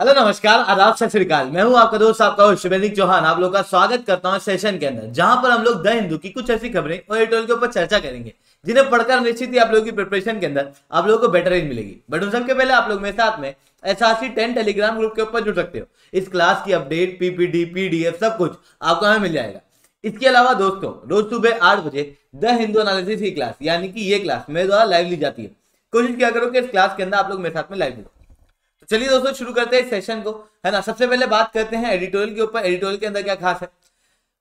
Hello नमस्कार आदाब सत श्रीकाल मैं हूं आपका दोस्त आपका हूँ शुभेदिक चौहान आप लोग का स्वागत करता हूं सेशन के अंदर जहां पर हम लोग द हिंदू की कुछ ऐसी खबरें और एडिटोरियल के ऊपर चर्चा करेंगे जिन्हें पढ़कर निश्चित ही आप लोगों की प्रिपरेशन के अंदर आप लोगों को बेटर रेंज मिलेगी बट उन सबके पहले आप लोग मेरे साथ में S R C ten telegram group के ऊपर जुड़ सकते हो इस क्लास की अपडेट पीपीडी पीडीएफ सब कुछ आपको हमें मिल जाएगा इसके अलावा दोस्तों रोज सुबह आठ बजे द हिंदू एनालिसिस की क्लास यानी कि ये क्लास मेरे द्वारा लाइव ली जाती है कोशिश क्या करो कि इस क्लास के अंदर आप लोग मेरे साथ में लाइव जुड़ो तो चलिए दोस्तों शुरू करते हैं इस सेशन को है ना सबसे पहले बात करते हैं एडिटोरियल के ऊपर एडिटोरियल के अंदर क्या खास है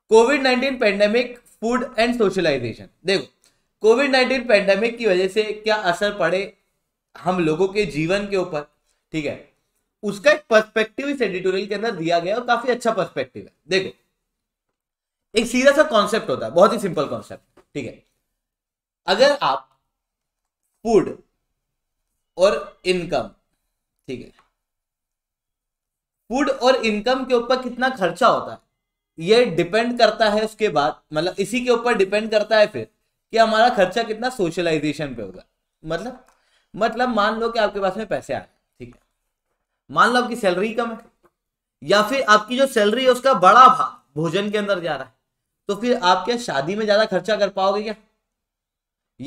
covid nineteen pandemic food and socialisation देखो कोविड नाइनटीन पेंडेमिक की वजह से क्या असर पड़े हम लोगों के जीवन के ऊपर ठीक है उसका एक पर्सपेक्टिव इस एडिटोरियल के अंदर दिया गया और काफी अच्छा पर्सपेक्टिव है देखो एक सीधा सा कॉन्सेप्ट होता है बहुत ही सिंपल कॉन्सेप्ट ठीक है अगर आप फूड और इनकम ठीक है फूड और इनकम के ऊपर कितना खर्चा होता है ये डिपेंड करता है उसके बाद मतलब इसी के ऊपर डिपेंड करता है फिर कि हमारा खर्चा कितना सोशलाइजेशन पे होगा मतलब मतलब मान लो कि आपके पास में पैसे आए ठीक है मान लो आपकी सैलरी कम है या फिर आपकी जो सैलरी है उसका बड़ा भाग भोजन के अंदर जा रहा है तो फिर आप क्या शादी में ज्यादा खर्चा कर पाओगे क्या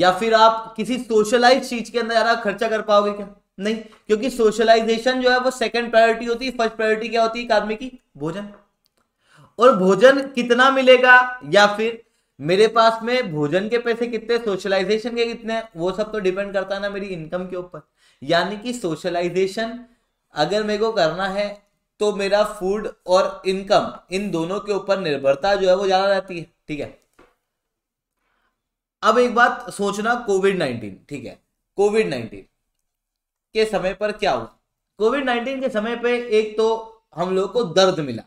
या फिर आप किसी सोशलाइज चीज के अंदर ज्यादा खर्चा कर पाओगे क्या नहीं क्योंकि सोशलाइजेशन जो है वो सेकंड प्रायोरिटी होती है फर्स्ट प्रायोरिटी क्या होती है एक आदमी की भोजन और भोजन कितना मिलेगा या फिर मेरे पास में भोजन के पैसे कितने सोशलाइजेशन के कितने वो सब तो डिपेंड करता है ना मेरी इनकम के ऊपर यानी कि सोशलाइजेशन अगर मेरे को करना है तो मेरा फूड और इनकम इन दोनों के ऊपर निर्भरता जो है वो ज्यादा रहती है ठीक है अब एक बात सोचना कोविड नाइनटीन ठीक है कोविड नाइनटीन के समय पर क्या हुआ कोविड नाइन्टीन के समय पर एक तो हम लोग को दर्द मिला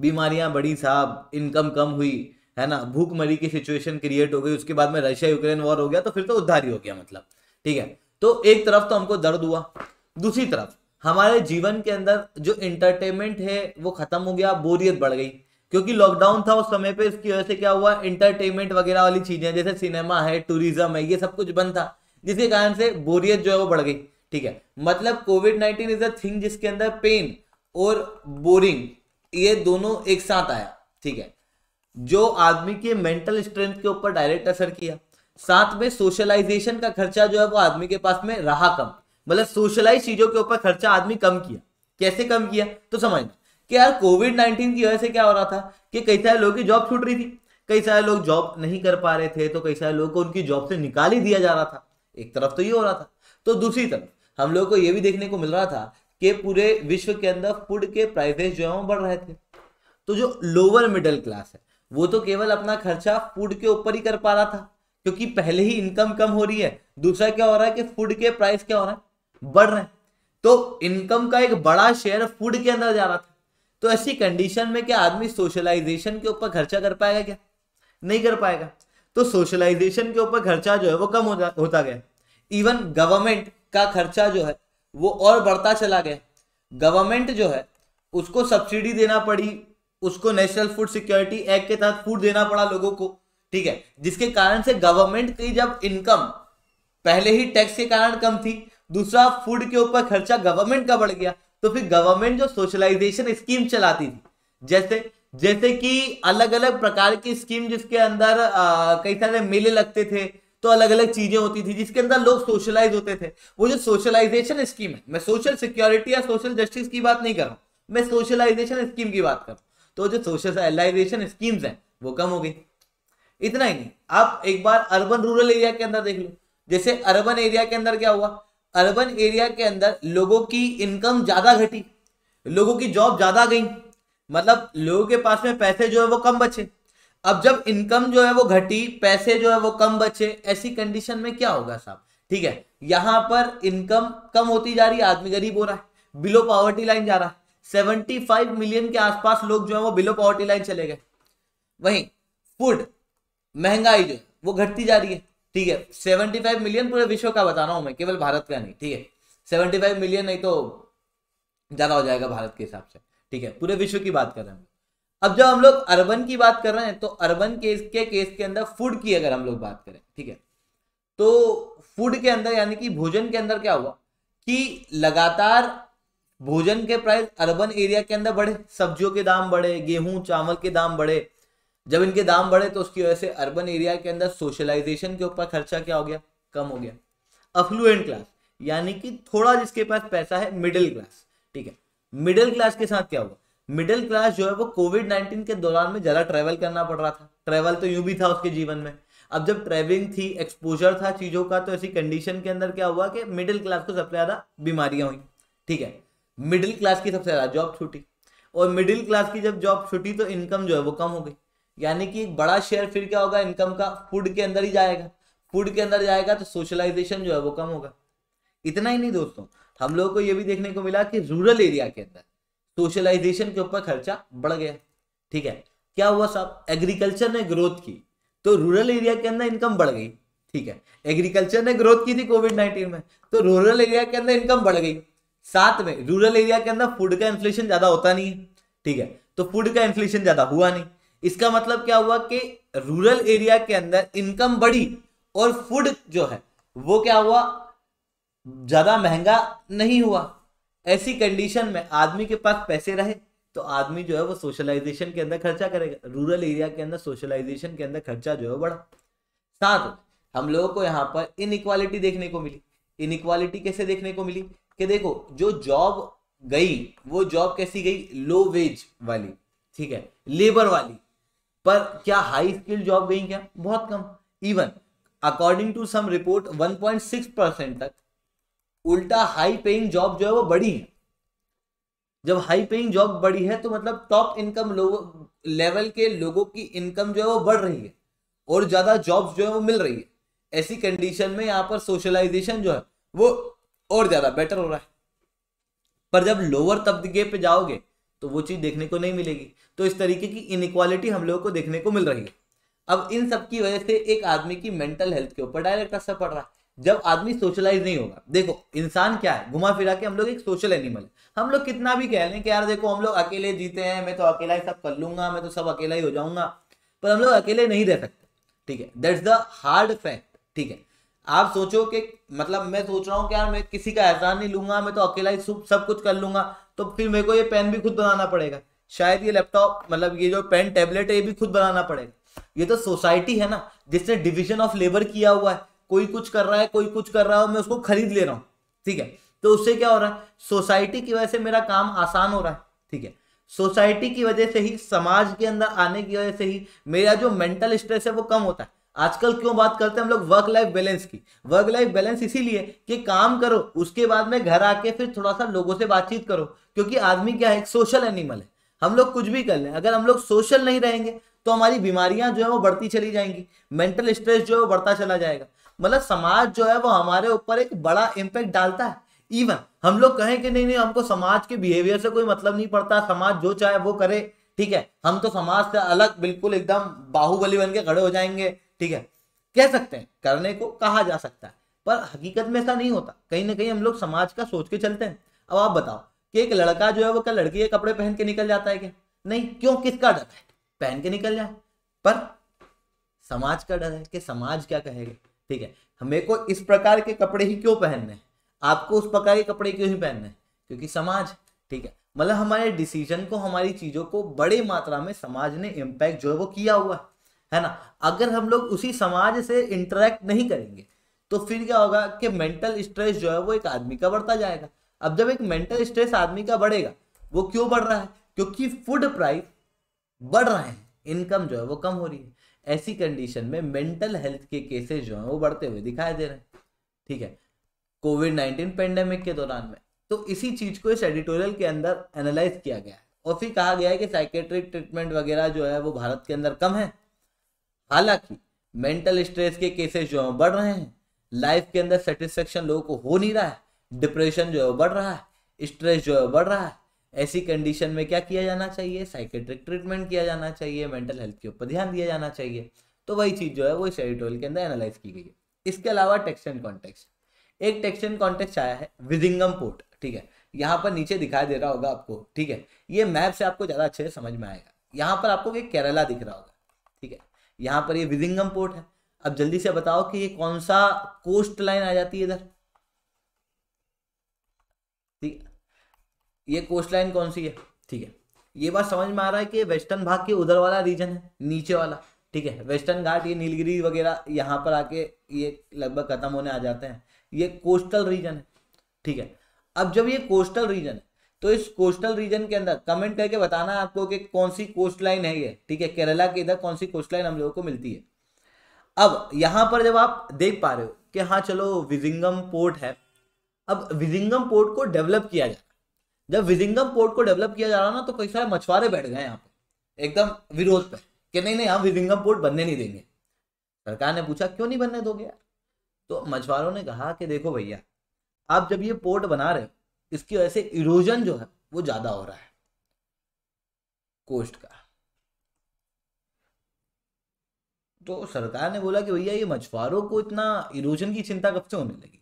बीमारियां बढ़ी साहब इनकम कम हुई है ना भूखमरी की सिचुएशन क्रिएट हो गई उसके बाद में रशिया यूक्रेन वॉर हो गया तो फिर तो उद्धार ही हो गया मतलब ठीक है तो एक तरफ तो हमको दर्द हुआ दूसरी तरफ हमारे जीवन के अंदर जो इंटरटेनमेंट है वो खत्म हो गया बोरियत बढ़ गई क्योंकि लॉकडाउन था उस समय पे इसकी वजह से क्या हुआ इंटरटेनमेंट वगैरह वाली चीजें जैसे सिनेमा है टूरिज्म है ये सब कुछ बंद था जिसके कारण से बोरियत जो है वो बढ़ गई ठीक है मतलब covid nineteen is a thing जिसके अंदर पेन और बोरिंग ये दोनों एक साथ आया ठीक है जो आदमी के मेंटल स्ट्रेंथ के ऊपर डायरेक्ट असर किया साथ में सोशलाइजेशन का खर्चा जो है वो आदमी के पास में रहा कम मतलब सोशलाइज चीजों के ऊपर खर्चा आदमी कम किया कैसे कम किया तो समझ कि यार कोविड नाइनटीन की वजह से क्या हो रहा था कि कई सारे लोगों की जॉब छूट रही थी कई सारे लोग जॉब नहीं कर पा रहे थे तो कई सारे लोगों को उनकी जॉब से निकाल ही दिया जा रहा था एक तरफ तो ये हो रहा था तो दूसरी तरफ हम लोग को यह भी देखने को मिल रहा था कि पूरे विश्व के अंदर फूड के प्राइसेस जो है वो बढ़ रहे थे तो जो लोअर मिडिल क्लास है वो तो केवल अपना खर्चा फूड के ऊपर ही कर पा रहा था क्योंकि पहले ही इनकम कम हो रही है दूसरा क्या हो रहा है कि फूड के प्राइस क्या हो रहा है बढ़ रहे हैं तो इनकम का एक बड़ा शेयर फूड के अंदर जा रहा था तो ऐसी कंडीशन में क्या आदमी सोशलाइजेशन के ऊपर खर्चा कर पाएगा क्या नहीं कर पाएगा तो सोशलाइजेशन के ऊपर खर्चा जो है वो कम हो होता गया इवन गवर्नमेंट का खर्चा जो है वो और बढ़ता चला गया गवर्नमेंट जो है उसको सब्सिडी देना पड़ी उसको नेशनल फूड सिक्योरिटी एक्ट के तहत फूड देना पड़ा लोगों को ठीक है जिसके कारण से गवर्नमेंट की जब इनकम पहले ही टैक्स के कारण कम थी दूसरा फूड के ऊपर खर्चा गवर्नमेंट का बढ़ गया तो फिर गवर्नमेंट जो सोशलाइजेशन स्कीम चलाती थी जैसे जैसे कि अलग अलग प्रकार की स्कीम जिसके अंदर कई सारे मेले लगते थे तो अलग अलग चीजें होती थी जिसके अंदर लोग सोशलाइज होते थे वो जो सोशलाइजेशन स्कीम है मैं सोशल सिक्योरिटी या सोशल जस्टिस की बात नहीं कर रहा हूँ मैं सोशलाइजेशन स्कीम की बात कर रहा हूँ तो जो सोशलाइजेशन स्कीम्स हैं वो कम हो गई इतना ही नहीं आप एक बार अर्बन रूरल एरिया के अंदर देख लो जैसे अर्बन एरिया के अंदर क्या हुआ अर्बन एरिया के अंदर लोगों की इनकम ज्यादा घटी लोगों की जॉब ज्यादा गई मतलब लोगों के पास में पैसे जो है वो कम बचे अब जब इनकम जो है वो घटी पैसे जो है वो कम बचे ऐसी कंडीशन में क्या होगा साहब ठीक है यहां पर इनकम कम होती जा रही है आदमी गरीब हो रहा है बिलो पॉवर्टी लाइन जा रहा है फाइव मिलियन के आसपास लोग जो है वो बिलो पॉवर्टी लाइन चले गए वहीं फूड महंगाई जो है वो घटती जा रही है ठीक है फाइव मिलियन पूरे विश्व का बता रहा हूं मैं केवल भारत का नहीं ठीक है फाइव मिलियन नहीं तो ज्यादा हो जाएगा भारत के हिसाब से ठीक है पूरे विश्व की बात कर रहे हैं अब जब हम लोग अर्बन की बात कर रहे हैं तो अर्बन केस के केस के अंदर फूड की अगर हम लोग बात करें ठीक है तो फूड के अंदर यानी कि भोजन के अंदर क्या हुआ कि लगातार भोजन के प्राइस अर्बन एरिया के अंदर बढ़े सब्जियों के दाम बढ़े गेहूं चावल के दाम बढ़े जब इनके दाम बढ़े तो उसकी वजह से अर्बन एरिया के अंदर सोशलाइजेशन के ऊपर खर्चा क्या हो गया कम हो गया अफ्लुएंट क्लास यानी कि थोड़ा जिसके पास पैसा है मिडिल क्लास ठीक है मिडिल क्लास के साथ क्या हुआ मिडिल क्लास जो है वो कोविड नाइन्टीन के दौरान में ज़्यादा ट्रैवल करना पड़ रहा था ट्रैवल तो यूं भी था उसके जीवन में अब जब ट्रैवलिंग थी एक्सपोजर था चीज़ों का तो ऐसी कंडीशन के अंदर क्या हुआ कि मिडिल क्लास को सबसे ज़्यादा बीमारियां हुई ठीक है मिडिल क्लास की सबसे ज़्यादा जॉब छूटी और मिडिल क्लास की जब जॉब छूटी तो इनकम जो है वो कम हो गई यानी कि एक बड़ा शेयर फिर क्या होगा इनकम का फूड के अंदर ही जाएगा फूड के अंदर जाएगा तो सोशलाइजेशन जो है वो कम होगा इतना ही नहीं दोस्तों हम लोगों को ये भी देखने को मिला कि रूरल एरिया के अंदर सोशलाइजेशन के ऊपर खर्चा बढ़ गया ठीक है क्या हुआ साहब एग्रीकल्चर ने ग्रोथ की तो रूरल एरिया के अंदर इनकम बढ़ गई ठीक है एग्रीकल्चर ने ग्रोथ की थी कोविड नाइनटीन में तो रूरल एरिया के अंदर इनकम बढ़ गई साथ में रूरल एरिया के अंदर फूड का इन्फ्लेशन ज्यादा होता नहीं है ठीक है तो फूड का इन्फ्लेशन ज्यादा हुआ नहीं इसका मतलब क्या हुआ कि रूरल एरिया के अंदर इनकम बढ़ी और फूड जो है वो क्या हुआ ज्यादा महंगा नहीं हुआ ऐसी कंडीशन में आदमी के पास पैसे रहे तो आदमी जो है वो सोशलाइजेशन के अंदर खर्चा करेगा रूरल एरिया के अंदर सोशलाइजेशन के अंदर खर्चा जो है बढ़ा साथ हम लोगों को यहाँ पर इनइक्वालिटी देखने को मिली इनइक्वालिटी कैसे देखने को मिली कि देखो जो जॉब गई वो जॉब कैसी गई लो वेज वाली ठीक है लेबर वाली पर क्या हाई स्किल जॉब गई क्या बहुत कम even according to some report 1.6 percent तक उल्टा हाई पेइंग जॉब जो है वो बड़ी है जब हाई पेइंग जॉब बड़ी है तो मतलब टॉप इनकम लोग लेवल के लोगों की इनकम जो है वो बढ़ रही है और ज्यादा जॉब्स जो है वो मिल रही है ऐसी कंडीशन में यहाँ पर सोशलाइजेशन जो है वो और ज्यादा बेटर हो रहा है पर जब लोअर तबके पे जाओगे तो वो चीज देखने को नहीं मिलेगी तो इस तरीके की इनक्वालिटी हम लोगों को देखने को मिल रही है अब इन सब की वजह से एक आदमी की मेंटल हेल्थ के ऊपर डायरेक्ट असर पड़ रहा है जब आदमी सोशलाइज नहीं होगा देखो इंसान क्या है घुमा फिरा के हम लोग एक सोशल एनिमल है हम लोग कितना भी कह लें कि यार देखो हम लोग अकेले जीते हैं मैं तो अकेला ही सब कर लूंगा मैं तो सब अकेला ही हो जाऊंगा पर हम लोग अकेले नहीं रह सकते ठीक है दैट्स द हार्ड फैक्ट ठीक है आप सोचो कि मतलब मैं सोच रहा हूँ कि यार मैं किसी का एहसान नहीं लूंगा मैं तो अकेला ही सब कुछ कर लूंगा तो फिर मेरे को ये पेन भी खुद बनाना पड़ेगा शायद ये लैपटॉप मतलब ये जो पेन टेबलेट है ये भी खुद बनाना पड़ेगा ये तो सोसाइटी है ना जिसने डिविजन ऑफ लेबर किया हुआ है कोई कुछ कर रहा है कोई कुछ कर रहा है मैं उसको खरीद ले रहा हूं ठीक है तो उससे क्या हो रहा है सोसाइटी की वजह से मेरा काम आसान हो रहा है ठीक है सोसाइटी की वजह से ही समाज के अंदर आने की वजह से ही मेरा जो मेंटल स्ट्रेस है वो कम होता है आजकल क्यों बात करते हैं हम लोग वर्क लाइफ बैलेंस की वर्क लाइफ बैलेंस इसीलिए कि काम करो उसके बाद में घर आके फिर थोड़ा सा लोगों से बातचीत करो क्योंकि आदमी क्या है एक सोशल एनिमल है हम लोग कुछ भी कर लें अगर हम लोग सोशल नहीं रहेंगे तो हमारी बीमारियां जो है वो बढ़ती चली जाएंगी मेंटल स्ट्रेस जो है वो बढ़ता चला जाएगा मतलब समाज जो है वो हमारे ऊपर एक बड़ा इम्पेक्ट डालता है इवन हम लोग कहें कि नहीं नहीं हमको समाज के बिहेवियर से कोई मतलब नहीं पड़ता समाज जो चाहे वो करे ठीक है हम तो समाज से अलग बिल्कुल एकदम बाहुबली बन के खड़े हो जाएंगे ठीक है कह सकते हैं करने को कहा जा सकता है पर हकीकत में ऐसा नहीं होता कहीं ना कहीं हम लोग समाज का सोच के चलते हैं अब आप बताओ कि एक लड़का जो है वो क्या लड़की के कपड़े पहन के निकल जाता है क्या नहीं क्यों किसका डर है पहन के निकल जाए पर समाज का डर है कि समाज क्या कहेगा ठीक है हमें को इस प्रकार के कपड़े ही क्यों पहनने हैं आपको उस प्रकार के कपड़े क्यों ही पहनने हैं क्योंकि समाज ठीक है मतलब हमारे डिसीजन को हमारी चीज़ों को बड़ी मात्रा में समाज ने इम्पैक्ट जो है वो किया हुआ है है ना अगर हम लोग उसी समाज से इंटरेक्ट नहीं करेंगे तो फिर क्या होगा कि मेंटल स्ट्रेस जो है वो एक आदमी का बढ़ता जाएगा अब जब एक मेंटल स्ट्रेस आदमी का बढ़ेगा वो क्यों बढ़ रहा है क्योंकि फूड प्राइस बढ़ रहे हैं इनकम जो है वो कम हो रही है ऐसी कंडीशन में मेंटल हेल्थ के केसेस जो हैं वो बढ़ते हुए दिखाई दे रहे हैं ठीक है कोविड नाइन्टीन पेंडेमिक के दौरान में तो इसी चीज को इस एडिटोरियल के अंदर एनालाइज किया गया है और फिर कहा गया है कि साइकेट्रिक ट्रीटमेंट वगैरह जो है वो भारत के अंदर कम है हालांकि मेंटल स्ट्रेस के केसेस जो है बढ़ रहे हैं लाइफ के अंदर सेटिस्फेक्शन लोगों को हो नहीं रहा है डिप्रेशन जो है बढ़ रहा है स्ट्रेस जो है बढ़ रहा है ऐसी कंडीशन में क्या किया जाना चाहिए साइकेट्रिक ट्रीटमेंट किया जाना चाहिए मेंटल हेल्थ के ऊपर ध्यान दिया जाना चाहिए तो वही चीज़ जो है वो इस एडिटोरियल के अंदर एनालाइज की गई है इसके अलावा टेक्स्ट एंड एक टेक्स्ट एंड आया है विजिंगम पोर्ट ठीक है यहाँ पर नीचे दिखाई दे रहा होगा आपको ठीक है ये मैप से आपको ज़्यादा अच्छे से समझ में आएगा यहाँ पर आपको केरला दिख रहा होगा ठीक है यहाँ पर ये विजिंगम पोर्ट है अब जल्दी से बताओ कि ये कौन सा कोस्ट लाइन आ जाती है इधर ठीक है ये कोस्ट लाइन कौन सी है ठीक है ये बात समझ में आ रहा है कि वेस्टर्न भाग के उधर वाला रीजन है नीचे वाला ठीक है वेस्टर्न घाट ये नीलगिरी वगैरह यहाँ पर आके ये लगभग खत्म होने आ जाते हैं ये कोस्टल रीजन है ठीक है अब जब ये कोस्टल रीजन है तो इस कोस्टल रीजन के अंदर कमेंट करके बताना है आपको कि कौन सी कोस्ट लाइन है ये ठीक है केरला के इधर कौन सी कोस्ट लाइन हम लोगों को मिलती है अब यहाँ पर जब आप देख पा रहे हो कि हाँ चलो विजिंगम पोर्ट है अब विजिंगम पोर्ट को डेवलप किया जाए जब विजिंगम पोर्ट को डेवलप किया जा रहा ना तो कई सारे मछुआरे बैठ गए यहाँ पे एकदम विरोध पे कि नहीं नहीं हम विजिंगम पोर्ट बनने नहीं देंगे सरकार ने पूछा क्यों नहीं बनने दोगे यार तो मछुआरों ने कहा कि देखो भैया आप जब ये पोर्ट बना रहे हो इसकी वजह से इरोजन जो है वो ज्यादा हो रहा है कोस्ट का तो सरकार ने बोला कि भैया ये मछुआरों को इतना इरोजन की चिंता कब से होने लगी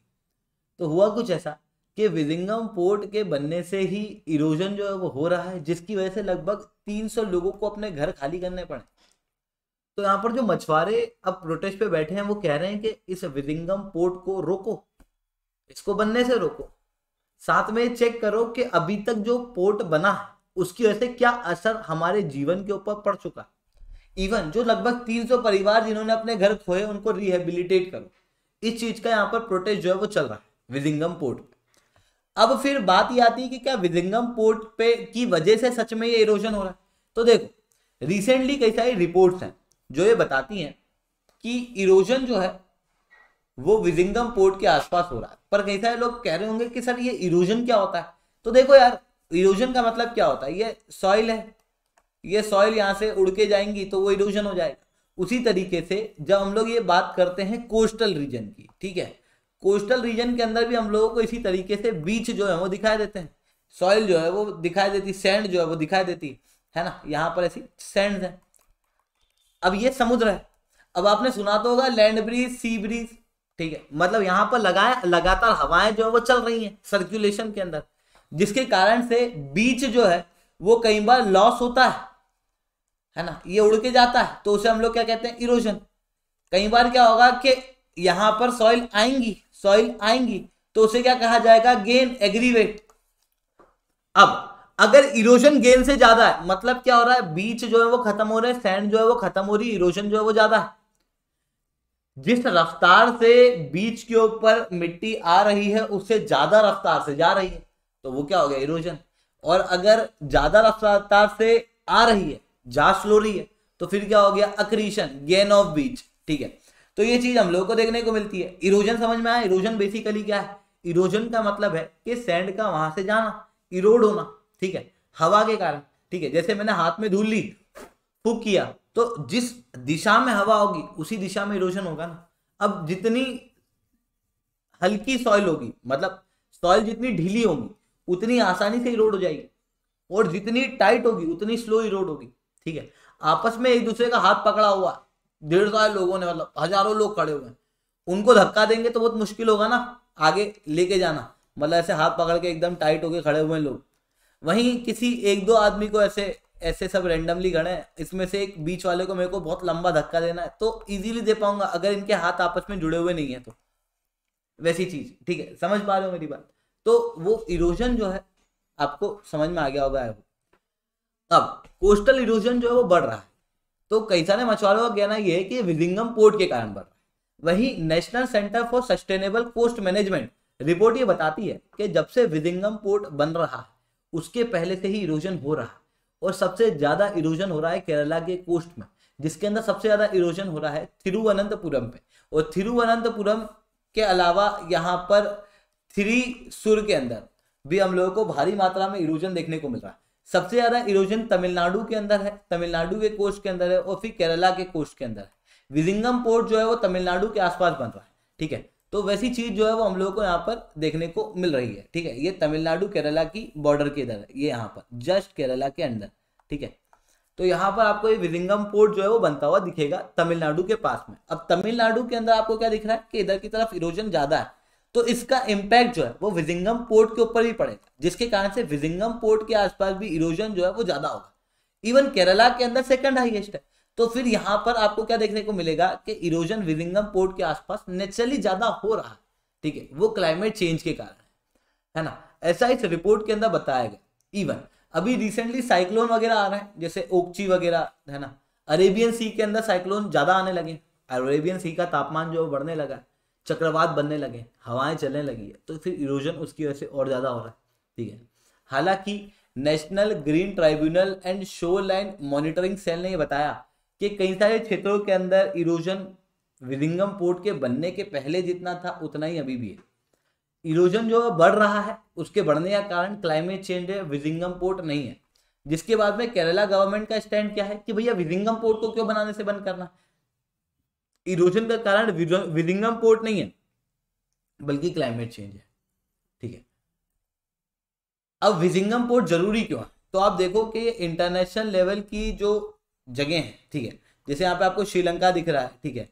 तो हुआ कुछ ऐसा कि विजिंगम पोर्ट के बनने से ही इरोजन जो है वो हो रहा है जिसकी वजह से लगभग 300 लोगों को अपने घर खाली करने पड़े तो यहाँ पर जो मछुआरे अब प्रोटेस्ट पे बैठे हैं वो कह रहे हैं कि इस विजिंगम पोर्ट को रोको इसको बनने से रोको साथ में चेक करो कि अभी तक जो पोर्ट बना है उसकी वजह से क्या असर हमारे जीवन के ऊपर पड़ चुका इवन जो लगभग 300 परिवार जिन्होंने अपने घर खोए उनको रिहेबिलिटेट करो इस चीज का यहाँ पर प्रोटेस्ट जो है वो चल रहा है विजिंगम पोर्ट पे अब फिर बात ये आती है कि क्या विजिंगम पोर्ट पे की वजह से सच में ये इरोजन हो रहा है तो देखो रिसेंटली कई सारी रिपोर्ट्स हैं जो ये बताती हैं कि इरोजन जो है वो विजिंगम पोर्ट के आसपास हो रहा है पर कई सारे लोग कह रहे होंगे कि सर ये इरोजन क्या होता है तो देखो यार इरोजन का मतलब क्या होता है ये सॉइल है ये सॉइल यहाँ से उड़ के जाएंगी तो वो इरोजन हो जाएगा उसी तरीके से जब हम लोग ये बात करते हैं कोस्टल रीजन की ठीक है कोस्टल रीजन के अंदर भी हम लोगों को इसी तरीके से बीच जो है वो दिखाई देते हैं सॉइल जो है वो दिखाई देती सैंड जो है वो दिखाई देती है ना यहाँ पर ऐसी सैंड है अब ये समुद्र है अब आपने सुना तो होगा लैंड ब्रिज सी ब्रिज ठीक है मतलब यहाँ पर लगाए लगातार हवाएं जो है वो चल रही हैं सर्कुलेशन के अंदर जिसके कारण से बीच जो है वो कई बार लॉस होता है है ना ये उड़ के जाता है तो उसे हम लोग क्या कहते हैं इरोजन कई बार क्या होगा कि यहाँ पर सॉइल आएंगी सॉइल आएंगी तो उसे क्या कहा जाएगा गेन एग्रीवेट अब अगर इरोजन गेन से ज्यादा है मतलब क्या हो रहा है बीच जो है वो खत्म हो रहे हैं सैंड जो है वो खत्म हो रही है इरोजन जो है वो ज्यादा है जिस रफ्तार से बीच के ऊपर मिट्टी आ रही है उससे ज्यादा रफ्तार से जा रही है तो वो क्या हो गया इरोजन और अगर ज्यादा रफ्तार से आ रही है जा स्लो रही है तो फिर क्या हो गया अक्रीशन गेन ऑफ बीच ठीक है तो ये चीज हम लोग को देखने को मिलती है इरोजन समझ में आया इरोजन बेसिकली क्या है इरोजन का मतलब है कि सैंड का वहां से जाना इरोड होना ठीक है हवा के कारण ठीक है जैसे मैंने हाथ में धूल ली फूक किया तो जिस दिशा में हवा होगी उसी दिशा में इरोजन होगा ना अब जितनी हल्की सॉइल होगी मतलब सॉइल जितनी ढीली होगी उतनी आसानी से इरोड हो जाएगी और जितनी टाइट होगी उतनी स्लो इरोड होगी ठीक है आपस में एक दूसरे का हाथ पकड़ा हुआ डेढ़ सौ लोगों ने मतलब हजारों लोग खड़े हुए हैं उनको धक्का देंगे तो बहुत मुश्किल होगा ना आगे लेके जाना मतलब ऐसे हाथ पकड़ के एकदम टाइट होके खड़े हुए हैं लोग वहीं किसी एक दो आदमी को ऐसे ऐसे सब रेंडमली खड़े हैं इसमें से एक बीच वाले को मेरे को बहुत लंबा धक्का देना है तो इजीली दे पाऊंगा अगर इनके हाथ आपस में जुड़े हुए नहीं है तो वैसी चीज ठीक है समझ पा रहे हो मेरी बात तो वो इरोजन जो है आपको समझ में आ गया होगा अब कोस्टल इरोजन जो है वो बढ़ रहा है तो कई सारे मछुआरों का कहना यह है कि विजिंगम पोर्ट के कारण बढ़ रहा है वही national centre for sustainable coast management report ये बताती है कि जब से विजिंगम पोर्ट बन रहा है उसके पहले से ही इरोजन हो रहा है और सबसे ज़्यादा इरोजन हो रहा है केरला के कोस्ट में जिसके अंदर सबसे ज़्यादा इरोजन हो रहा है थिरुवनंतपुरम पे और थिरुवनंतपुरम के अलावा यहाँ पर थ्री सुर के अंदर भी हम लोगों को भारी मात्रा में इरोजन देखने को मिल रहा है सबसे ज़्यादा इरोजन तमिलनाडु के अंदर है तमिलनाडु के कोस्ट के अंदर है और फिर केरला के कोस्ट के अंदर है विजिंगम पोर्ट जो है वो तमिलनाडु के आसपास बन रहा है ठीक है तो वैसी चीज़ जो है वो हम लोगों को यहाँ पर देखने को मिल रही है ठीक है ये तमिलनाडु केरला की बॉर्डर के इधर है ये यहाँ पर जस्ट केरला के अंदर ठीक है तो यहाँ पर आपको ये विजिंगम पोर्ट जो है वो बनता हुआ दिखेगा तमिलनाडु के पास में अब तमिलनाडु के अंदर आपको क्या दिख रहा है कि इधर की तरफ इरोजन ज़्यादा है तो इसका इम्पैक्ट जो है वो विजिंगम पोर्ट के ऊपर भी पड़ेगा जिसके कारण से विजिंगम पोर्ट के आसपास भी इरोजन जो है वो ज्यादा होगा इवन केरला के अंदर सेकंड हाईएस्ट है तो फिर यहाँ पर आपको क्या देखने को मिलेगा कि इरोजन विजिंगम पोर्ट के आसपास नेचुरली ज्यादा हो रहा है ठीक है वो क्लाइमेट चेंज के कारण है है ना ऐसा इस रिपोर्ट के अंदर बताया गया इवन अभी रिसेंटली साइक्लोन वगैरह आ रहे हैं जैसे ओक्ची वगैरह है ना अरेबियन सी के अंदर साइक्लोन ज्यादा आने लगे अरेबियन सी का तापमान जो बढ़ने लगा है चक्रवात बनने लगे हवाएं चलने लगी है तो फिर इरोजन उसकी वजह से और ज़्यादा हो रहा है ठीक है हालांकि national green tribunal and shoreline monitoring cell ने यह बताया कि कई सारे क्षेत्रों के अंदर इरोजन विलिंगम पोर्ट के बनने के पहले जितना था उतना ही अभी भी है इरोजन जो बढ़ रहा है उसके बढ़ने का कारण क्लाइमेट चेंज है विजिंगम पोर्ट नहीं है जिसके बाद में केरला गवर्नमेंट का स्टैंड क्या है कि भैया विजिंगम पोर्ट को क्यों बनाने से बंद करना इरोजन का कारण विदिंगम पोर्ट नहीं है बल्कि क्लाइमेट चेंज है ठीक है अब विजिंगम पोर्ट जरूरी क्यों है तो आप देखो कि इंटरनेशनल लेवल की जो जगह है ठीक है जैसे यहाँ पे आपको श्रीलंका दिख रहा है ठीक है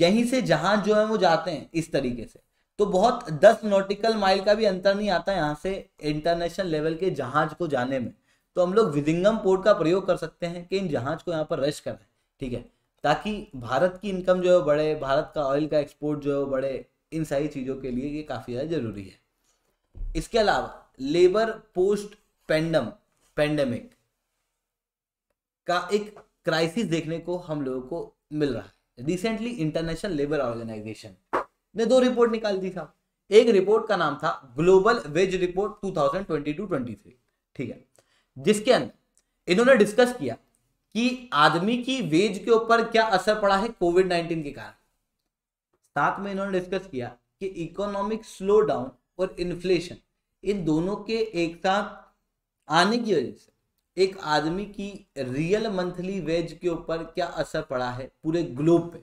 यहीं से जहाज जो है वो जाते हैं इस तरीके से तो बहुत दस नोटिकल माइल का भी अंतर नहीं आता यहाँ से इंटरनेशनल लेवल के जहाज को जाने में तो हम लोग विजिंगम पोर्ट का प्रयोग कर सकते हैं कि इन जहाज को यहाँ पर रश करें ठीक है ताकि भारत की इनकम जो है बढ़े भारत का ऑयल का एक्सपोर्ट जो है बढ़े इन सारी चीज़ों के लिए ये काफ़ी ज़्यादा ज़रूरी है इसके अलावा लेबर पोस्ट पेंडम पेंडेमिक का एक क्राइसिस देखने को हम लोगों को मिल रहा है रिसेंटली इंटरनेशनल लेबर ऑर्गेनाइजेशन ने दो रिपोर्ट निकाल दी था एक रिपोर्ट का नाम था ग्लोबल वेज रिपोर्ट 2022-23 ठीक है जिसके अंदर इन्होंने डिस्कस किया कि आदमी की वेज के ऊपर क्या असर पड़ा है कोविड नाइन्टीन के कारण साथ में इन्होंने डिस्कस किया कि इकोनॉमिक स्लो डाउन और इन्फ्लेशन इन दोनों के एक साथ आने की वजह से एक आदमी की रियल मंथली वेज के ऊपर क्या असर पड़ा है पूरे ग्लोब पे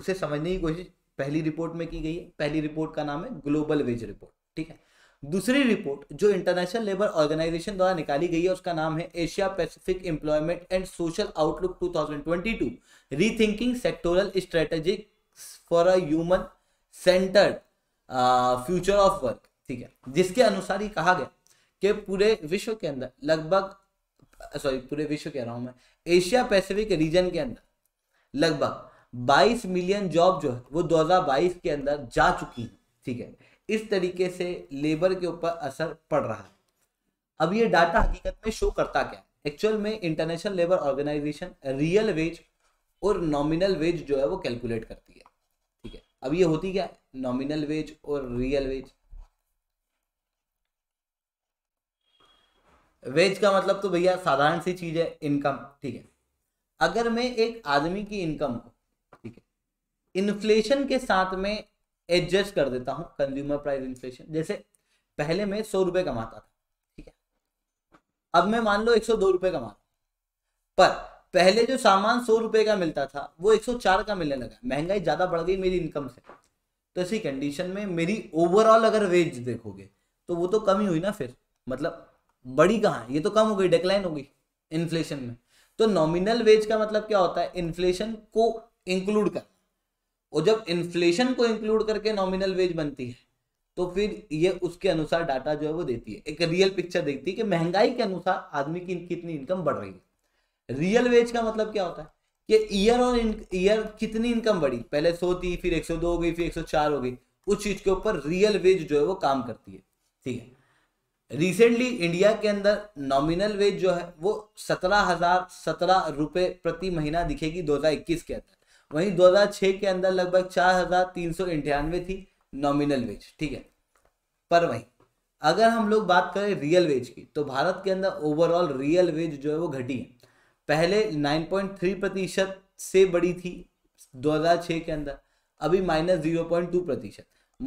उसे समझने की कोशिश पहली रिपोर्ट में की गई है पहली रिपोर्ट का नाम है ग्लोबल वेज रिपोर्ट ठीक है दूसरी रिपोर्ट जो इंटरनेशनल लेबर ऑर्गेनाइजेशन द्वारा निकाली गई है उसका नाम है Asia Pacific employment and social outlook 2022 rethinking sectoral strategic for a human centred future of work ठीक है जिसके अनुसार ही कहा गया कि पूरे विश्व के अंदर लगभग सॉरी पूरे विश्व कह रहा हूं मैं एशिया पैसिफिक रीजन के अंदर लगभग 22 मिलियन जॉब जो है वो 2022 के अंदर जा चुकी है ठीक है इस तरीके से लेबर के ऊपर असर पड़ रहा है अब ये डाटा हकीकत में शो करता क्या है एक्चुअल में international labour organisation real wage और नॉमिनल वेज जो है वो कैलकुलेट करती है ठीक है अब ये होती क्या है नॉमिनल वेज और रियल वेज वेज का मतलब तो भैया साधारण सी चीज है इनकम ठीक है अगर मैं एक आदमी की इनकम को ठीक है इन्फ्लेशन के साथ में एडजस्ट कर देता हूँ कंज्यूमर प्राइस इन्फ्लेशन जैसे पहले मैं सौ रुपये कमाता था ठीक है अब मैं मान लो एक सौ दो रुपये कमा पर पहले जो सामान सौ रुपये का मिलता था वो एक सौ चार का मिलने लगा महंगाई ज़्यादा बढ़ गई मेरी इनकम से तो ऐसी कंडीशन में मेरी ओवरऑल अगर वेज देखोगे तो वो तो कम ही हुई ना फिर मतलब बड़ी कहाँ ये तो कम हो गई डिक्लाइन हो गई इन्फ्लेशन में तो नॉमिनल वेज का मतलब क्या होता है इन्फ्लेशन को इंक्लूड करना और जब इन्फ्लेशन को इंक्लूड करके नॉमिनल वेज बनती है तो फिर ये उसके अनुसार डाटा जो है वो देती है एक रियल पिक्चर देखती है कि महंगाई के अनुसार आदमी की कितनी इनकम बढ़ रही है रियल वेज का मतलब क्या होता है कि ईयर और ईयर कितनी इनकम बढ़ी पहले सौ थी फिर एक सौ दो हो गई फिर एक सौ चार हो गई उस चीज के ऊपर रियल वेज जो है वो काम करती है ठीक है रिसेंटली इंडिया के अंदर नॉमिनल वेज जो है वो सत्रह हजार सत्रह रुपए प्रति महीना दिखेगी दो हजार इक्कीस के अंदर वहीं 2006 के अंदर लगभग चार हजार तीन सौ इंठानवे थी नॉमिनल वेज ठीक है पर वहीं अगर हम लोग बात करें रियल वेज की तो भारत के अंदर ओवरऑल रियल वेज जो है वो घटी है पहले 9.3 प्रतिशत से बड़ी थी 2006 के अंदर अभी माइनस जीरो पॉइंट टू प्रतिशत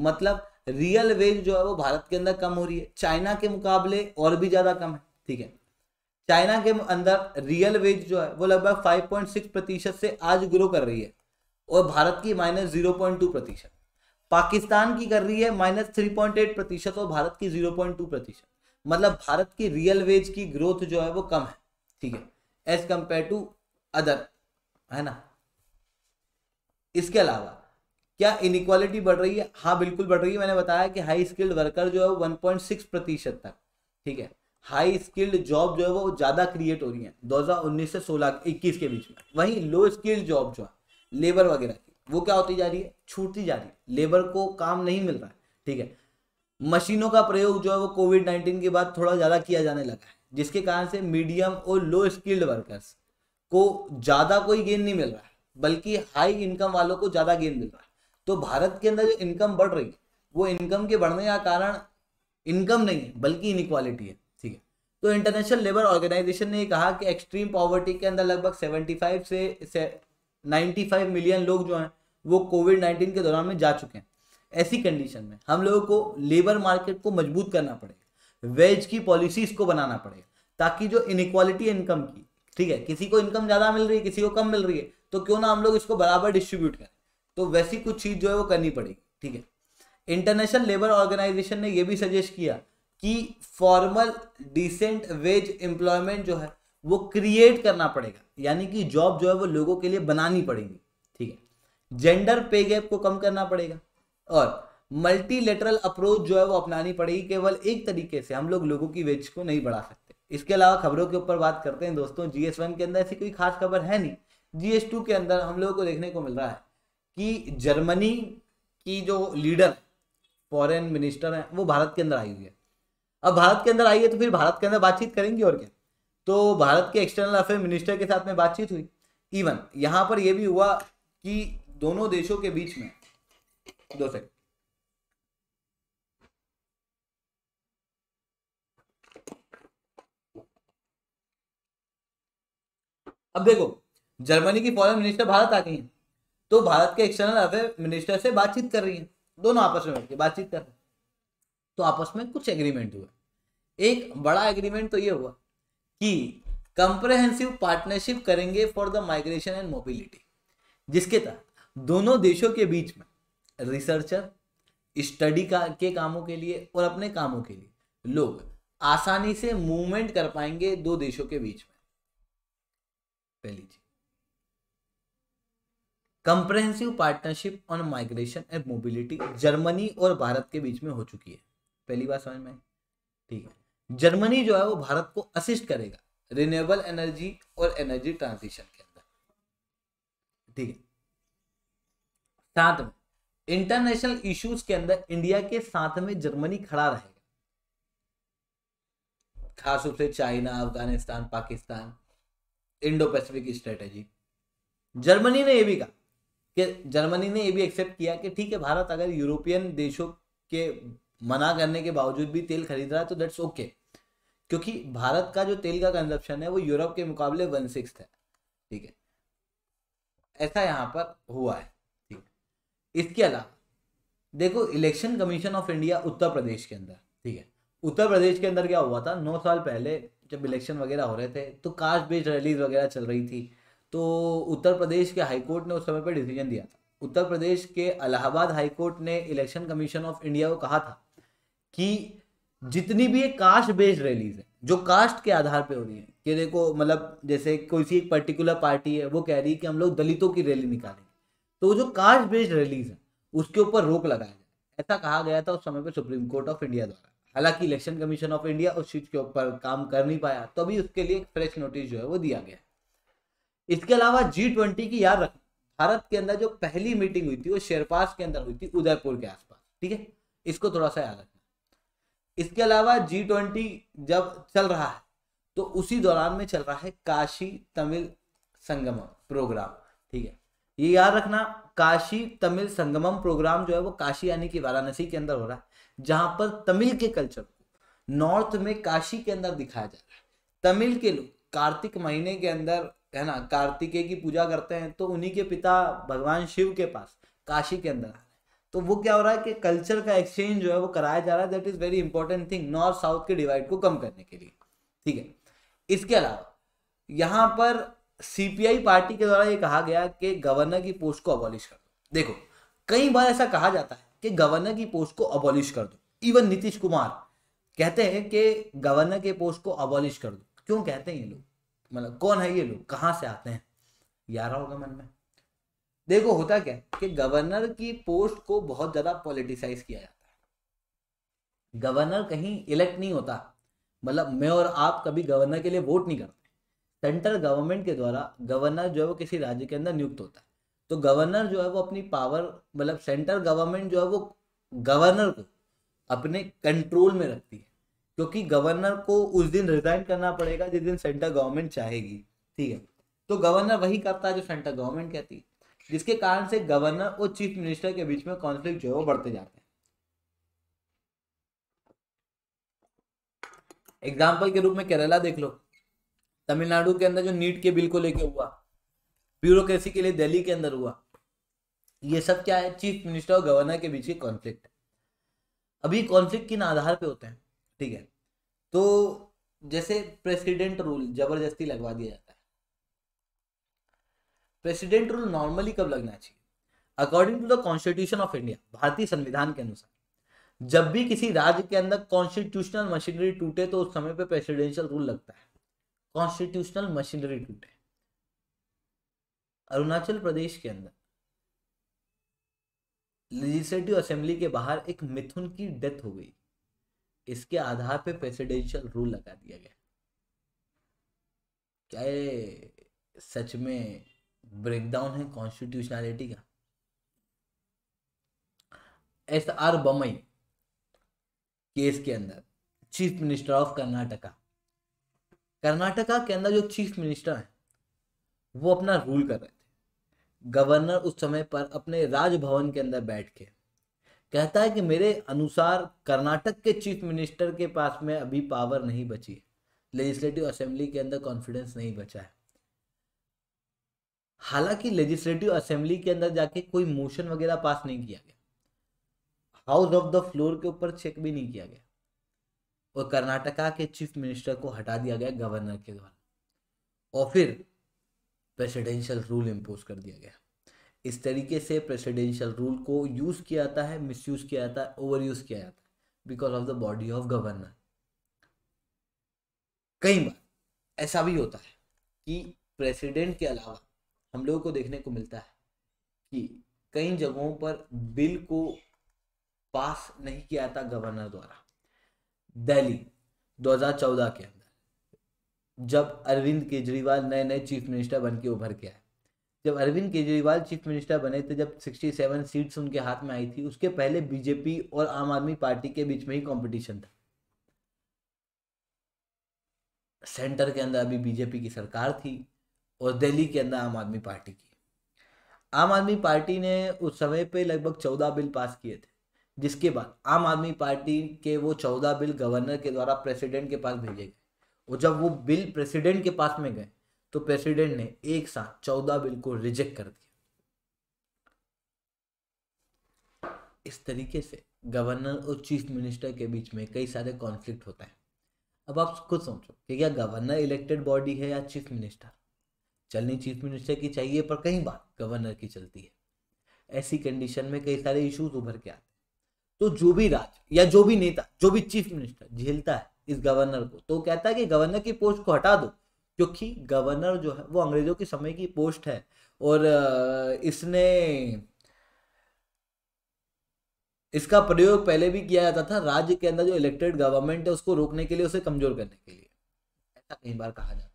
मतलब रियल वेज जो है वो भारत के अंदर कम हो रही है चाइना के मुकाबले और भी ज़्यादा कम है ठीक है चाइना के अंदर रियल वेज जो है वो लगभग 5.6 प्रतिशत से आज ग्रो कर रही है और भारत की माइनस जीरो पॉइंट टू प्रतिशत पाकिस्तान की कर रही है माइनस थ्री पॉइंट एट प्रतिशत और भारत की जीरो पॉइंट टू प्रतिशत मतलब भारत की रियल वेज की ग्रोथ जो है वो कम है ठीक है एज कंपेयर टू अदर है ना इसके अलावा क्या इनक्वालिटी बढ़ रही है हाँ बिल्कुल बढ़ रही है मैंने बताया कि हाई स्किल्ड वर्कर जो है वन पॉइंट सिक्स प्रतिशत तक ठीक है हाई स्किल्ड जॉब जो है वो ज़्यादा क्रिएट हो रही है 2019 से 16 21 के बीच में वहीं लो स्किल्ड जॉब जो है लेबर वगैरह की वो क्या होती जा रही है छूटती जा रही है लेबर को काम नहीं मिल रहा है ठीक है मशीनों का प्रयोग जो है वो कोविड नाइन्टीन के बाद थोड़ा ज़्यादा किया जाने लगा है जिसके कारण से मीडियम और लो स्किल्ड वर्कर्स को ज़्यादा कोई गेन नहीं मिल रहा है बल्कि हाई इनकम वालों को ज़्यादा गेन मिल रहा है तो भारत के अंदर जो इनकम बढ़ रही है वो इनकम के बढ़ने का कारण इनकम नहीं है बल्कि इनक्वालिटी है तो इंटरनेशनल लेबर ऑर्गेनाइजेशन ने कहा कि एक्सट्रीम पॉवर्टी के अंदर लगभग 75 से, नाइन्टी 95 मिलियन लोग जो हैं वो कोविड नाइन्टीन के दौरान में जा चुके हैं ऐसी कंडीशन में हम लोगों को लेबर मार्केट को मजबूत करना पड़ेगा वेज की पॉलिसीज को बनाना पड़ेगा ताकि जो इनक्वालिटी इनकम की ठीक है किसी को इनकम ज़्यादा मिल रही है किसी को कम मिल रही है तो क्यों ना हम लोग इसको बराबर डिस्ट्रीब्यूट करें तो वैसी कुछ चीज़ जो है वो करनी पड़ेगी ठीक है इंटरनेशनल लेबर ऑर्गेनाइजेशन ने यह भी सजेस्ट किया कि फॉर्मल डिसेंट वेज एम्प्लॉयमेंट जो है वो क्रिएट करना पड़ेगा यानी कि जॉब जो है वो लोगों के लिए बनानी पड़ेगी ठीक है जेंडर पे गैप को कम करना पड़ेगा और मल्टीलेटरल अप्रोच जो है वो अपनानी पड़ेगी केवल एक तरीके से हम लोग लोगों की वेज को नहीं बढ़ा सकते इसके अलावा खबरों के ऊपर बात करते हैं दोस्तों जी एस वन के अंदर ऐसी कोई खास खबर है नहीं जी एस टू के अंदर हम लोगों को देखने को मिल रहा है कि जर्मनी की जो लीडर फॉरेन मिनिस्टर हैं वो भारत के अंदर आई हुई है अब भारत के अंदर आइए तो फिर भारत के अंदर बातचीत करेंगे और क्या तो भारत के एक्सटर्नल अफेयर मिनिस्टर के साथ में बातचीत हुई इवन यहाँ पर यह भी हुआ कि दोनों देशों के बीच में दो सेकंड अब देखो जर्मनी की फॉरेन मिनिस्टर भारत आ गई है तो भारत के एक्सटर्नल अफेयर मिनिस्टर से बातचीत कर रही है दोनों आपस में बातचीत कर रहे हैं तो आपस में कुछ एग्रीमेंट हुए एक बड़ा एग्रीमेंट तो ये हुआ कि कंप्रेहेंसिव पार्टनरशिप करेंगे for the migration and mobility जिसके तहत दोनों देशों के बीच में रिसर्चर स्टडी का के कामों के लिए और अपने कामों के लिए लोग आसानी से मूवमेंट कर पाएंगे दो देशों के बीच में पहली चीज comprehensive partnership on migration and mobility Germany और भारत के बीच में हो चुकी है पहली बात समझ में ठीक है जर्मनी जो है वो भारत को असिस्ट करेगा रिन्यूएबल एनर्जी और एनर्जी ट्रांजिशन के अंदर ठीक है साथ में इंटरनेशनल इश्यूज के अंदर इंडिया के साथ में जर्मनी खड़ा रहेगा खास रूप से China Afghanistan Pakistan Indo Pacific strategy Germany ने यह भी कहा कि जर्मनी ने यह भी एक्सेप्ट किया कि ठीक है भारत अगर यूरोपियन देशों के मना करने के बावजूद भी तेल खरीद रहा है तो दैट्स ओके okay. क्योंकि भारत का जो तेल का कंजप्शन है वो यूरोप के मुकाबले वन सिक्स है ठीक है ऐसा यहाँ पर हुआ है ठीक इसके अलावा देखो election commission of India Uttar Pradesh के अंदर ठीक है उत्तर प्रदेश के अंदर क्या हुआ था नौ साल पहले जब इलेक्शन वगैरह हो रहे थे तो कास्ट बेस्ड रैलीज वगैरह चल रही थी तो उत्तर प्रदेश के हाईकोर्ट ने उस समय पर डिसीजन दिया था उत्तर प्रदेश के इलाहाबाद हाईकोर्ट ने इलेक्शन कमीशन ऑफ इंडिया को कहा था कि जितनी भी ये कास्ट बेस्ड रैलीज है जो कास्ट के आधार पे हो रही है कि देखो मतलब जैसे कोई सी एक पर्टिकुलर पार्टी है वो कह रही है कि हम लोग दलितों की रैली निकालेंगे तो वो जो कास्ट बेस्ड रैलीज है उसके ऊपर रोक लगाया जाए ऐसा कहा गया था उस समय पर सुप्रीम कोर्ट ऑफ इंडिया द्वारा हालांकि इलेक्शन कमीशन ऑफ इंडिया उस चीज के ऊपर काम कर नहीं पाया तो अभी उसके लिए एक फ्रेश नोटिस जो है वो दिया गया इसके अलावा जी ट्वेंटी की याद रख भारत के अंदर जो पहली मीटिंग हुई थी वो शेरपास के अंदर हुई थी उदयपुर के आसपास ठीक है इसको थोड़ा सा याद रख इसके अलावा जी ट्वेंटी जब चल रहा है तो उसी दौरान में चल रहा है काशी तमिल संगमम प्रोग्राम ठीक है ये याद रखना काशी तमिल संगमम प्रोग्राम जो है वो काशी यानी कि वाराणसी के अंदर हो रहा है जहां पर तमिल के कल्चर को नॉर्थ में काशी के अंदर दिखाया जा रहा है तमिल के लोग कार्तिक महीने के अंदर है ना कार्तिकेय की पूजा करते हैं तो उन्हीं के पिता भगवान शिव के पास काशी के अंदर तो वो क्या हो रहा है कि कल्चर का एक्सचेंज जो है वो कराया जा रहा है that is very important thing north south के डिवाइड को कम करने के लिए ठीक है इसके अलावा यहाँ पर सीपीआई पार्टी के द्वारा ये कहा गया कि गवर्नर की पोस्ट को अबॉलिश कर दो देखो कई बार ऐसा कहा जाता है कि गवर्नर की पोस्ट को अबॉलिश कर दो इवन नीतीश कुमार कहते हैं कि गवर्नर के पोस्ट को अबॉलिश कर दो क्यों कहते हैं ये लोग मतलब कौन है ये लोग कहाँ से आते हैं यार होगा मन में देखो होता क्या कि गवर्नर की पोस्ट को बहुत ज्यादा पॉलिटिसाइज किया जाता है गवर्नर कहीं इलेक्ट नहीं होता मतलब मैं और आप कभी गवर्नर के लिए वोट नहीं करते सेंट्रल गवर्नमेंट के द्वारा गवर्नर जो है वो किसी राज्य के अंदर नियुक्त होता है तो गवर्नर जो है वो अपनी पावर मतलब सेंट्रल गवर्नमेंट जो है वो गवर्नर को अपने कंट्रोल में रखती है क्योंकि गवर्नर को उस दिन रिजाइन करना पड़ेगा जिस दिन सेंट्रल गवर्नमेंट चाहेगी ठीक है तो गवर्नर वही करता है जो सेंट्रल गवर्नमेंट कहती है जिसके कारण से गवर्नर और चीफ मिनिस्टर के बीच में कॉन्फ्लिक्ट जो है वो बढ़ते जाते हैं एग्जाम्पल के रूप में केरला देख लो तमिलनाडु के अंदर जो नीट के बिल को लेके हुआ ब्यूरोक्रेसी के लिए दिल्ली के अंदर हुआ ये सब क्या है चीफ मिनिस्टर और गवर्नर के बीच कॉन्फ्लिक्ट अभी कॉन्फ्लिक्ट किन आधार पे होते हैं ठीक है तो जैसे प्रेसिडेंट रूल जबरदस्ती लगवा दिया जाता है प्रेसिडेंट रूल नॉर्मली कब लगना चाहिए according to the constitution of India भारतीय संविधान के अनुसार जब भी किसी राज्य के अंदर कॉन्स्टिट्यूशनल मशीनरी टूटे तो उस समय पे प्रेसिडेंशियल रूल लगता है कॉन्स्टिट्यूशनल मशीनरी टूटे अरुणाचल प्रदेश के अंदर लेजिस्लेटिव असेंबली के बाहर एक मिथुन की डेथ हो गई इसके आधार पे प्रेसिडेंशियल रूल लगा दिया गया क्या ये सच में ब्रेकडाउन है कॉन्स्टिट्यूशनैलिटी का एस आर बमई केस के अंदर chief minister of Karnataka Karnataka के अंदर जो चीफ मिनिस्टर है वो अपना रूल कर रहे थे गवर्नर उस समय पर अपने राजभवन के अंदर बैठ के कहता है कि मेरे अनुसार कर्नाटक के चीफ मिनिस्टर के पास में अभी पावर नहीं बची है लेजिस्लेटिव असेंबली के अंदर कॉन्फिडेंस नहीं बचा है हालांकि लेजिस्लेटिव असेंबली के अंदर जाके कोई मोशन वगैरह पास नहीं किया गया हाउस ऑफ द फ्लोर के ऊपर चेक भी नहीं किया गया और कर्नाटका के चीफ मिनिस्टर को हटा दिया गया गवर्नर के द्वारा और फिर प्रेसिडेंशियल रूल इम्पोज कर दिया गया इस तरीके से प्रेसिडेंशियल रूल को यूज़ किया जाता है यूज किया जाता है ओवर यूज़ किया जाता है because of the body of governor कई बार ऐसा भी होता है कि प्रेसिडेंट के अलावा हम लोगों को देखने को मिलता है कि कई जगहों पर बिल को पास नहीं किया था गवर्नर द्वारा दिल्ली 2014 के अंदर जब अरविंद केजरीवाल नए नए चीफ मिनिस्टर बन के उभर के आए जब अरविंद केजरीवाल चीफ मिनिस्टर बने थे जब 67 सीट्स उनके हाथ में आई थी उसके पहले बीजेपी और आम आदमी पार्टी के बीच में ही कंपटीशन था सेंटर के अंदर अभी बीजेपी की सरकार थी और दिल्ली के अंदर आम आदमी पार्टी की आम आदमी पार्टी ने उस समय पे लगभग चौदह बिल पास किए थे जिसके बाद आम आदमी पार्टी के वो चौदह बिल गवर्नर के द्वारा प्रेसिडेंट के पास भेजे गए और जब वो बिल प्रेसिडेंट के पास में गए तो प्रेसिडेंट ने एक साथ चौदह बिल को रिजेक्ट कर दिया इस तरीके से गवर्नर और चीफ मिनिस्टर के बीच में कई सारे कॉन्फ्लिक्ट होते हैं अब आप खुद सोचो कि क्या गवर्नर इलेक्टेड बॉडी है या चीफ मिनिस्टर चलनी चीफ मिनिस्टर की चाहिए पर कई बार गवर्नर की चलती है ऐसी कंडीशन में कई सारे इश्यूज उभर के आते हैं तो जो भी राज या जो भी नेता जो भी चीफ मिनिस्टर झेलता है इस गवर्नर को तो कहता है कि गवर्नर की पोस्ट को हटा दो क्योंकि गवर्नर जो है वो अंग्रेजों के समय की पोस्ट है और इसने इसका प्रयोग पहले भी किया जाता था राज्य के अंदर जो इलेक्टेड गवर्नमेंट है उसको रोकने के लिए उसे कमजोर करने के लिए ऐसा कई बार कहा जाता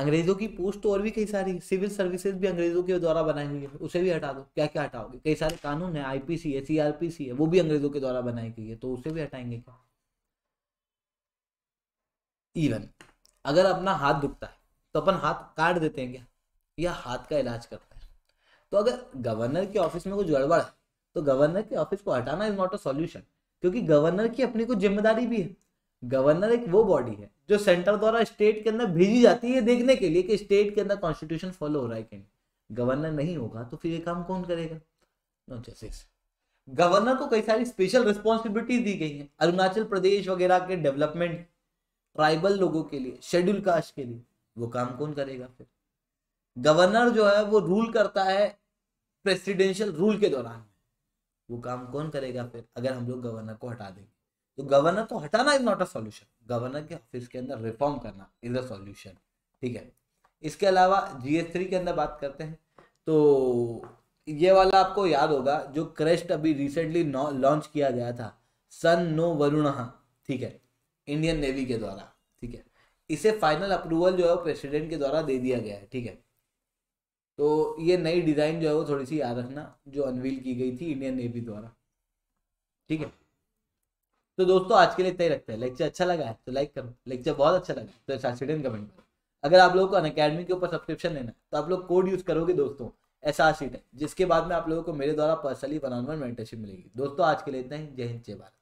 अंग्रेजों की पोस्ट तो और भी कई सारी सिविल सर्विसेज भी अंग्रेजों के द्वारा बनाई गई है उसे भी हटा दो क्या क्या हटाओगे कई सारे कानून है आईपीसी है सीआरपीसी है वो भी अंग्रेजों के द्वारा बनाई गई है तो उसे भी हटाएंगे क्या इवन अगर अपना हाथ दुखता है तो अपन हाथ काट देते हैं क्या या हाथ का इलाज करते हैं तो अगर गवर्नर के ऑफिस में कुछ गड़बड़ है तो गवर्नर के ऑफिस को हटाना इज नॉट अ सॉल्यूशन क्योंकि गवर्नर की अपनी कुछ जिम्मेदारी भी है गवर्नर एक वो बॉडी है जो सेंटर द्वारा स्टेट के अंदर भेजी जाती है देखने के लिए कि स्टेट के अंदर कॉन्स्टिट्यूशन फॉलो हो रहा है कि नहीं गवर्नर नहीं होगा तो फिर ये काम कौन करेगा नो जस्टिस गवर्नर को कई सारी स्पेशल रिस्पॉन्सिबिलिटीज दी गई हैं अरुणाचल प्रदेश वगैरह के डेवलपमेंट ट्राइबल लोगों के लिए शेड्यूल कास्ट के लिए वो काम कौन करेगा फिर गवर्नर जो है वो रूल करता है प्रेसिडेंशियल रूल के दौरान वो काम कौन करेगा फिर अगर हम लोग गवर्नर को हटा देंगे तो गवर्नर को हटाना is not a solution governor के ऑफिस के अंदर रिफॉर्म करना इज अ सॉल्यूशन ठीक है इसके अलावा जीएस के अंदर बात करते हैं तो ये वाला आपको याद होगा जो क्रेस्ट अभी रिसेंटली लॉन्च किया गया था सन नो वरुण ठीक है इंडियन नेवी के द्वारा ठीक है इसे फाइनल अप्रूवल जो है वो प्रेसिडेंट के द्वारा दे दिया गया है ठीक है तो ये नई डिज़ाइन जो है वो थोड़ी सी याद रखना जो अनवील की गई थी इंडियन नेवी द्वारा ठीक है तो दोस्तों आज के लिए तय रखते हैं लेक्चर अच्छा लगा है तो लाइक करो लेक्चर बहुत अच्छा लगा तो सैटरडे कमेंट करो अगर आप लोगों को अन के ऊपर सब्सक्रिप्शन लेना है तो आप लोग कोड यूज करोगे दोस्तों ऐसा है जिसके बाद में आप लोगों को मेरे द्वारा personally one on one mentorship मिलेगी दोस्तों आज के लिए इतना ही जय हिंद जय भारत